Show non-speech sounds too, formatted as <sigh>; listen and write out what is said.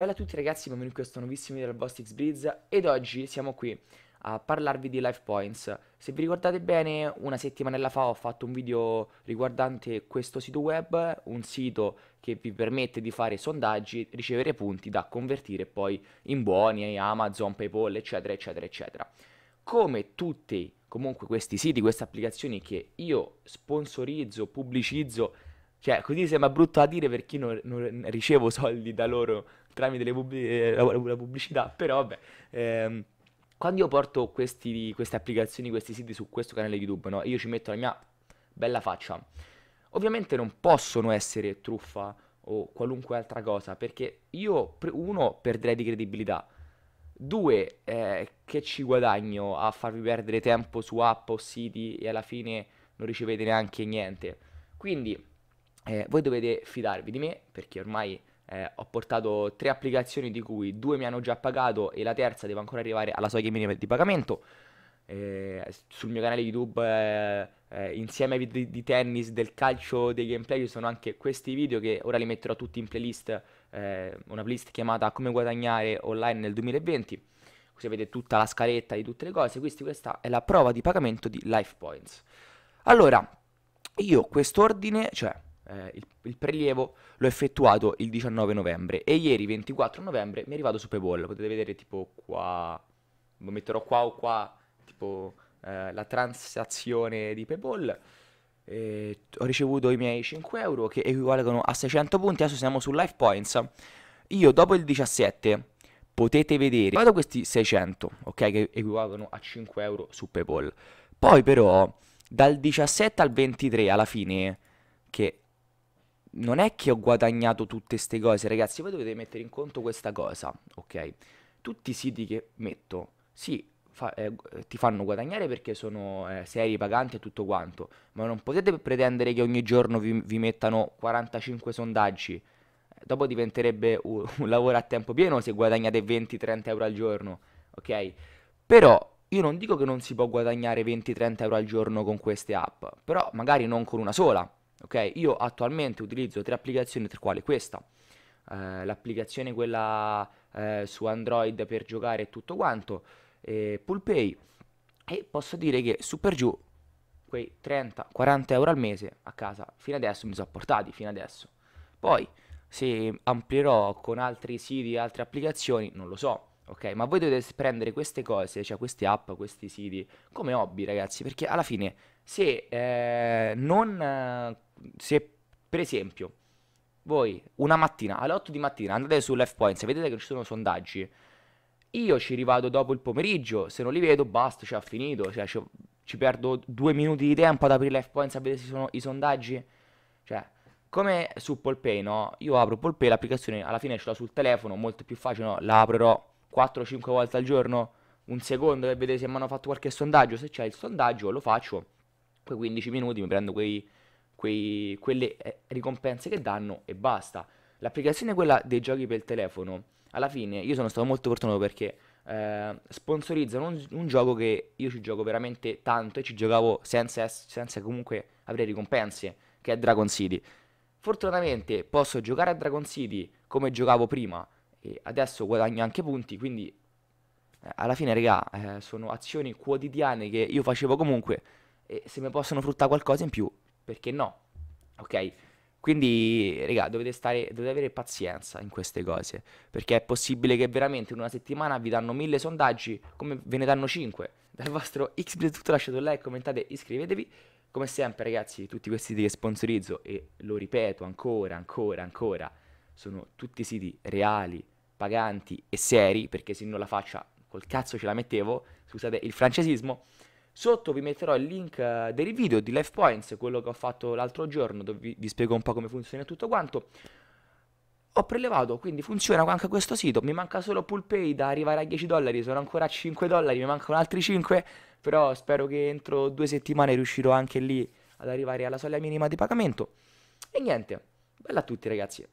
Ciao a tutti ragazzi, benvenuti in questo nuovissimo video del Bostix Breeze ed oggi siamo qui a parlarvi di Life Points. Se vi ricordate bene, una settimana fa ho fatto un video riguardante questo sito web, un sito che vi permette di fare sondaggi, ricevere punti da convertire poi in buoni, Amazon, Paypal, eccetera, eccetera, eccetera. Come tutti comunque questi siti, queste applicazioni che io sponsorizzo, pubblicizzo cioè, così sembra brutto a dire per chi non, non ricevo soldi da loro tramite pubblic- eh, la, la, pubblicità, però vabbè. Ehm, quando io porto questi, queste applicazioni, questi siti su questo canale YouTube, no? Io ci metto la mia bella faccia. Ovviamente non possono essere truffa o qualunque altra cosa, perché io, uno, perderei di credibilità. Due, eh, che ci guadagno a farvi perdere tempo su app o siti e alla fine non ricevete neanche niente. Quindi eh, voi dovete fidarvi di me perché ormai eh, ho portato tre applicazioni di cui due mi hanno già pagato e la terza deve ancora arrivare alla soglia minima di pagamento. Eh, sul mio canale YouTube eh, eh, insieme ai video di tennis, del calcio, dei gameplay ci sono anche questi video che ora li metterò tutti in playlist, eh, una playlist chiamata come guadagnare online nel 2020 così avete tutta la scaletta di tutte le cose quindi questa è la prova di pagamento di Life Points. allora io questo ordine, cioè eh, il, il, prelievo l'ho effettuato il 19 novembre e ieri 24 novembre mi è arrivato su Paypal, potete vedere tipo qua, lo metterò qua o qua, tipo eh, la transazione di Paypal. Eh, ho ricevuto i miei 5 euro che equivalgono a 600 punti, adesso siamo su Life Points. Io dopo il 17 potete vedere, vado questi 600, ok, che equivalgono a 5 euro su Paypal. Poi però dal 17 al 23 alla fine che non è che ho guadagnato tutte queste cose, ragazzi, voi dovete mettere in conto questa cosa, ok? Tutti i siti che metto, sì, fa, eh, eh ti fanno guadagnare perché sono eh, serie paganti e tutto quanto, ma non potete pretendere che ogni giorno vi, vi mettano 45 sondaggi. Eh, dopo diventerebbe un, <laughs> un lavoro a tempo pieno se guadagnate 20-30 euro al giorno, ok? Però io non dico che non si può guadagnare 20-30 euro al giorno con queste app, però magari non con una sola, ok? Io attualmente utilizzo tre applicazioni tra quali questa, eh, l'applicazione quella eh, su Android per giocare e tutto quanto, eh, Pay, e posso dire che su per giù quei 30-40 euro al mese a casa fino adesso mi sono portati, fino adesso. Poi se amplierò con altri siti, altre applicazioni, non lo so. Ok, ma voi dovete prendere queste cose, cioè queste app, questi siti, come hobby, ragazzi, perché alla fine se eh, non se per esempio voi una mattina alle 8 di mattina andate sull'F Points e vedete che ci sono sondaggi, io ci rivado dopo il pomeriggio, se non li vedo basta, cioè ha finito, cioè, ci, ci, perdo due minuti di tempo ad aprire l'F Points a vedere se ci sono i sondaggi, cioè come su Polpay, no? Io apro Polpay, l'applicazione alla fine ce l'ho sul telefono, molto più facile, no? La aprirò 4-5 volte al giorno, un secondo per vedere se mi hanno fatto qualche sondaggio, se c'è il sondaggio lo faccio, poi 15 minuti mi prendo quei quei, quelle eh, ricompense che danno e basta. L'applicazione quella dei giochi per il telefono, alla fine io sono stato molto fortunato perché eh, sponsorizzano un, un, gioco che io ci gioco veramente tanto e ci giocavo senza, senza comunque avere ricompense, che è Dragon City. Fortunatamente posso giocare a Dragon City come giocavo prima e adesso guadagno anche punti, quindi eh, alla fine, raga, eh, sono azioni quotidiane che io facevo comunque e se mi possono fruttare qualcosa in più perché no? Ok? Quindi, raga, dovete, stare, dovete avere pazienza in queste cose, perché è possibile che veramente in una settimana vi danno mille sondaggi come ve ne danno cinque. Dal vostro Xvideo tutto lasciate un like, commentate, iscrivetevi. Come sempre, ragazzi, tutti questi siti che sponsorizzo, e lo ripeto ancora, ancora, ancora, sono tutti siti reali, paganti e seri, perché se non la faccia col cazzo ce la mettevo, scusate il francesismo, Sotto vi metterò il link eh, del video di Life Points, quello che ho fatto l'altro giorno, dove vi, vi spiego un po' come funziona tutto quanto. Ho prelevato, quindi funziona anche questo sito. Mi manca solo Pull da arrivare a 10 dollari, sono ancora a 5 dollari, mi mancano altri 5, però spero che entro due settimane riuscirò anche lì ad arrivare alla soglia minima di pagamento. E niente, bella a tutti ragazzi.